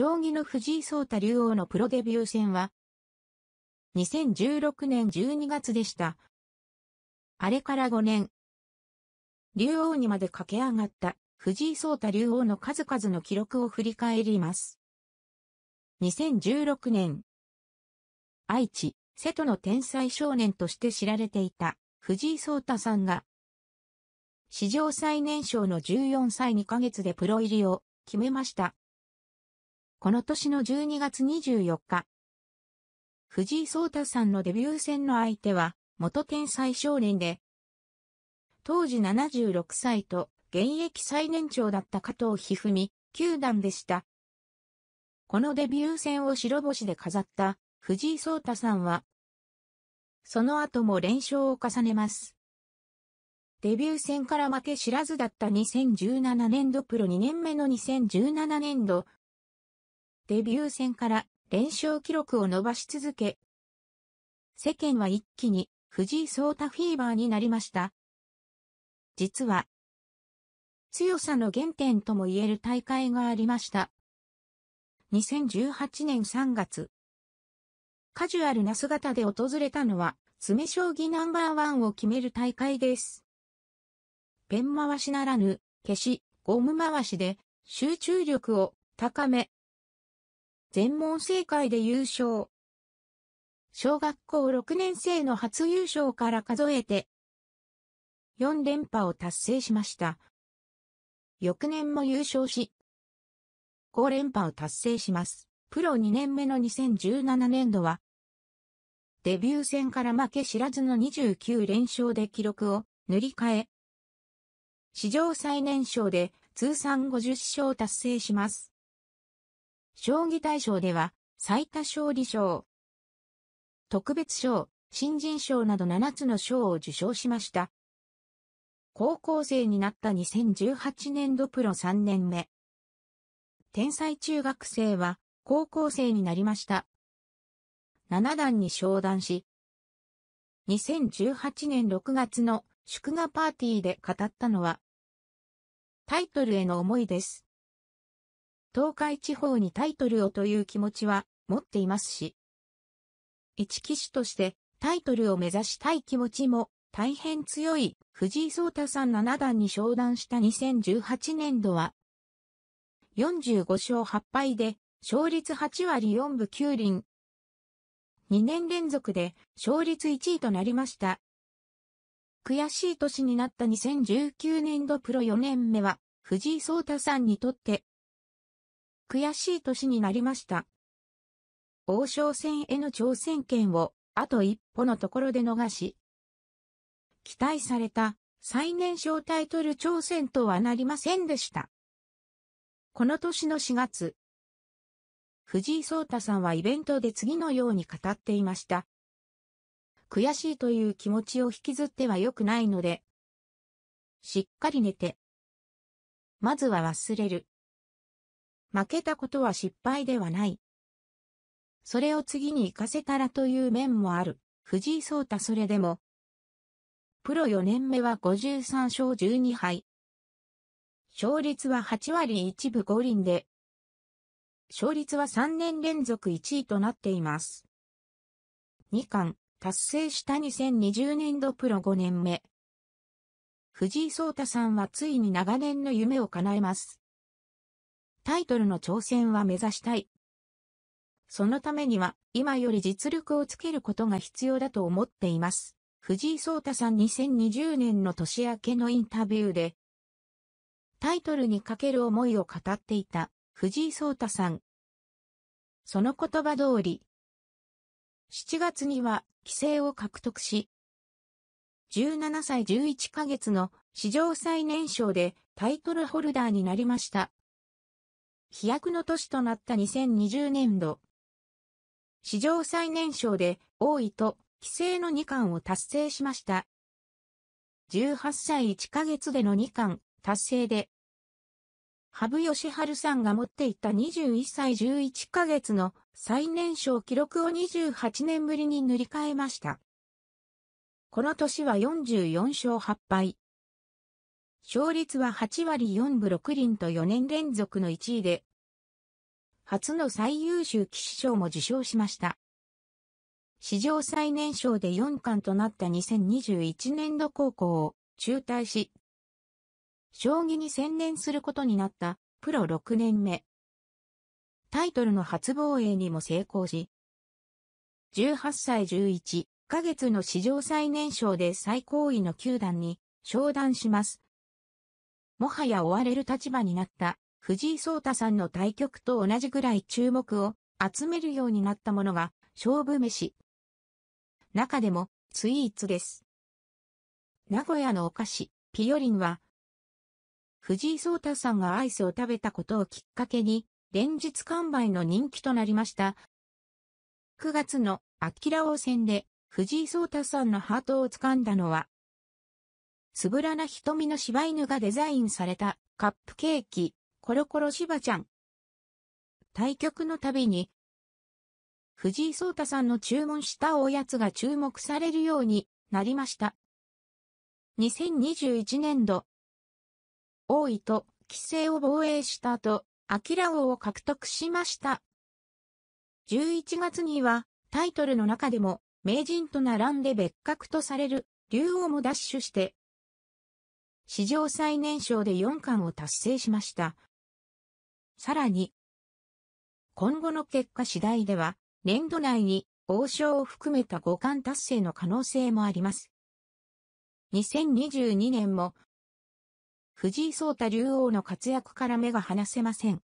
将棋の藤井聡太竜王のプロデビュー戦は、2016年12月でした。あれから5年、竜王にまで駆け上がった藤井聡太竜王の数々の記録を振り返ります。2016年、愛知、瀬戸の天才少年として知られていた藤井聡太さんが、史上最年少の14歳2ヶ月でプロ入りを決めました。この年の12月24日。藤井聡太さんのデビュー戦の相手は、元天才少年で、当時76歳と現役最年長だった加藤一二三9段でした。このデビュー戦を白星で飾った藤井聡太さんは、その後も連勝を重ねます。デビュー戦から負け知らずだった2017年度プロ2年目の2017年度デビュー戦から連勝記録を伸ばし続け、世間は一気に藤井聡太フィーバーになりました。実は、強さの原点とも言える大会がありました。2018年3月、カジュアルな姿で訪れたのは、詰将棋ナンバーワンを決める大会です。ペン回しならぬ、消し、ゴム回しで、集中力を高め、全問正解で優勝。小学校6年生の初優勝から数えて、4連覇を達成しました。翌年も優勝し、5連覇を達成します。プロ2年目の2017年度は、デビュー戦から負け知らずの29連勝で記録を塗り替え、史上最年少で通算50勝を達成します。将棋大賞では、最多勝利賞、特別賞、新人賞など7つの賞を受賞しました。高校生になった2018年度プロ3年目。天才中学生は高校生になりました。7段に昇段し、2018年6月の祝賀パーティーで語ったのは、タイトルへの思いです。東海地方にタイトルをという気持ちは持っていますし、一騎手としてタイトルを目指したい気持ちも大変強い藤井聡太さん7段に昇段した2018年度は、45勝8敗で勝率8割4分9厘。2年連続で勝率1位となりました。悔しい年になった2019年度プロ4年目は藤井聡太さんにとって悔しい年になりました。王将戦への挑戦権を、あと一歩のところで逃し、期待された最年少タイトル挑戦とはなりませんでした。この年の4月、藤井聡太さんはイベントで次のように語っていました。悔しいという気持ちを引きずっては良くないので、しっかり寝て。まずは忘れる。負けたことは失敗ではない。それを次に行かせたらという面もある。藤井聡太それでも、プロ4年目は53勝12敗。勝率は8割1分5厘で、勝率は3年連続1位となっています。2冠、達成した2020年度プロ5年目。藤井聡太さんはついに長年の夢を叶えます。タイトルの挑戦は目指したい。そのためには、今より実力をつけることが必要だと思っています。藤井聡太さん2020年の年明けのインタビューで、タイトルにかける思いを語っていた藤井聡太さん。その言葉通り、7月には規制を獲得し、17歳11ヶ月の史上最年少でタイトルホルダーになりました。飛躍の年となった2020年度。史上最年少で王位と棋聖の2冠を達成しました。18歳1ヶ月での2冠達成で、羽生善治さんが持っていた21歳11ヶ月の最年少記録を28年ぶりに塗り替えました。この年は44勝8敗。勝率は8割4分6厘と4年連続の1位で、初の最優秀騎士賞も受賞しました。史上最年少で4冠となった2021年度高校を中退し、将棋に専念することになったプロ6年目。タイトルの初防衛にも成功し、18歳11ヶ月の史上最年少で最高位の球団に昇段します。もはや追われる立場になった藤井聡太さんの対局と同じぐらい注目を集めるようになったものが勝負飯。中でもスイーツです。名古屋のお菓子、ピヨリンは、藤井聡太さんがアイスを食べたことをきっかけに、連日完売の人気となりました。9月のアキラ王戦で藤井聡太さんのハートを掴んだのは、つぶらな瞳の柴犬がデザインされたカップケーキ、コロコロしばちゃん。対局のたびに、藤井聡太さんの注文したおやつが注目されるようになりました。2021年度、王位と規制を防衛した後、アキラ王を獲得しました。11月には、タイトルの中でも、名人と並んで別格とされる、竜王も奪取して、史上最年少で4冠を達成しました。さらに、今後の結果次第では、年度内に王将を含めた五冠達成の可能性もあります。2022年も、藤井聡太竜王の活躍から目が離せません。